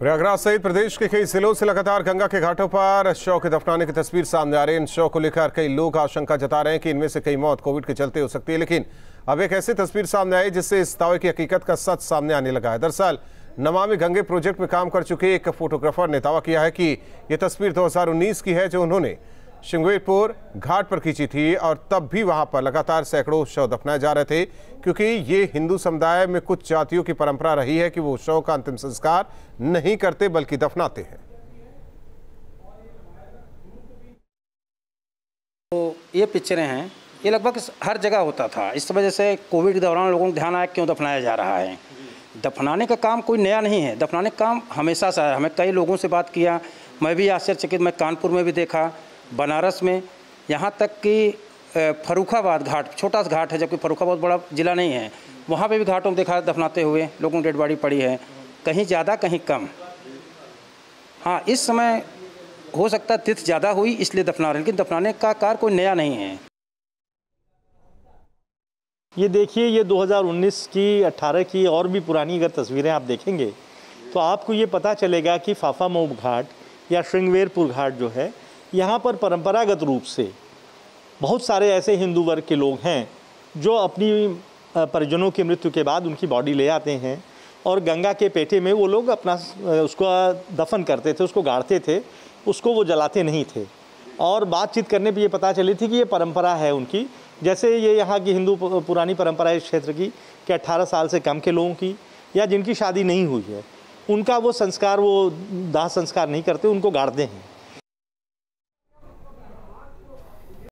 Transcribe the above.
प्रयागराज सहित प्रदेश के कई जिलों से लगातार गंगा के घाटों पर शव के दफनाने की तस्वीर सामने आ रही है इन शव को लेकर कई लोग आशंका जता रहे हैं कि इनमें से कई मौत कोविड के चलते हो सकती है लेकिन अब एक ऐसी तस्वीर सामने आई जिससे इस दावे की हकीकत का सच सामने आने लगा है दरअसल नमामि गंगे प्रोजेक्ट में काम कर चुके एक फोटोग्राफर ने दावा किया है कि ये तस्वीर दो की है जो उन्होंने शिंगवेरपुर घाट पर खींची थी और तब भी वहां पर लगातार सैकड़ों शव दफनाए जा रहे थे क्योंकि ये हिंदू समुदाय में कुछ जातियों की परंपरा रही है कि वो शव का अंतिम संस्कार नहीं करते बल्कि दफनाते हैं तो ये पिक्चरें हैं ये लगभग हर जगह होता था इस वजह से कोविड के दौरान लोगों को ध्यान आया क्यों दफनाया जा रहा है दफनाने का काम कोई नया नहीं है दफनाने का काम हमेशा से है हमें कई लोगों से बात किया मैं भी आश्चर्यचकित मैं कानपुर में भी देखा बनारस में यहाँ तक कि फरुखाबाद घाट छोटा सा घाट है जबकि फरुखाबाद बड़ा ज़िला नहीं है वहाँ पे भी घाटों में देखा दफनाते हुए लोगों की डेड बॉडी पड़ी है कहीं ज़्यादा कहीं कम हाँ इस समय हो सकता है तिथ ज़्यादा हुई इसलिए दफना रहे लेकिन दफनाने का कार कोई नया नहीं है ये देखिए ये 2019 की 18 की और भी पुरानी अगर तस्वीरें आप देखेंगे तो आपको ये पता चलेगा कि फाफा मोब घाट या श्रृंगवेरपुर घाट जो है यहाँ पर परंपरागत रूप से बहुत सारे ऐसे हिंदू वर्ग के लोग हैं जो अपनी परिजनों की मृत्यु के बाद उनकी बॉडी ले आते हैं और गंगा के पेटे में वो लोग अपना उसको दफन करते थे उसको गाड़ते थे उसको वो जलाते नहीं थे और बातचीत करने पर ये पता चली थी कि ये परंपरा है उनकी जैसे ये यहाँ की हिंदू पुरानी परंपरा इस क्षेत्र की कि 18 साल से कम के लोगों की या जिनकी शादी नहीं हुई है उनका वो संस्कार वो दाह संस्कार नहीं करते उनको गाड़ते हैं